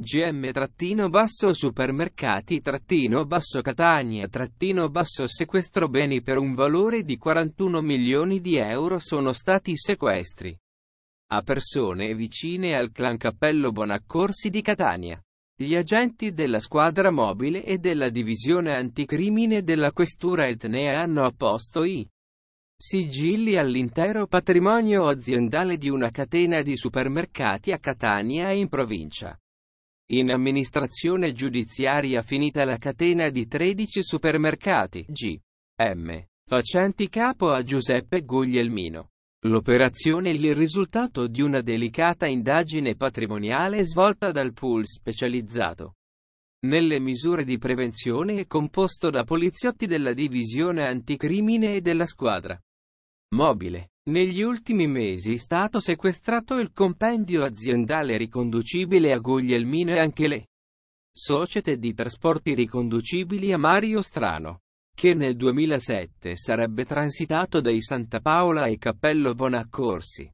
GM-Basso Supermercati-Basso Catania-Basso Sequestro beni per un valore di 41 milioni di euro sono stati sequestri a persone vicine al clan Cappello Bonaccorsi di Catania. Gli agenti della squadra mobile e della divisione anticrimine della questura etnea hanno apposto i sigilli all'intero patrimonio aziendale di una catena di supermercati a Catania e in provincia. In amministrazione giudiziaria finita la catena di 13 supermercati G. M. facenti capo a Giuseppe Guglielmino. L'operazione è il risultato di una delicata indagine patrimoniale svolta dal pool specializzato. Nelle misure di prevenzione è composto da poliziotti della divisione anticrimine e della squadra mobile negli ultimi mesi è stato sequestrato il compendio aziendale riconducibile a Guglielmino e anche le società di trasporti riconducibili a Mario Strano, che nel 2007 sarebbe transitato dai Santa Paola e Cappello Bonaccorsi.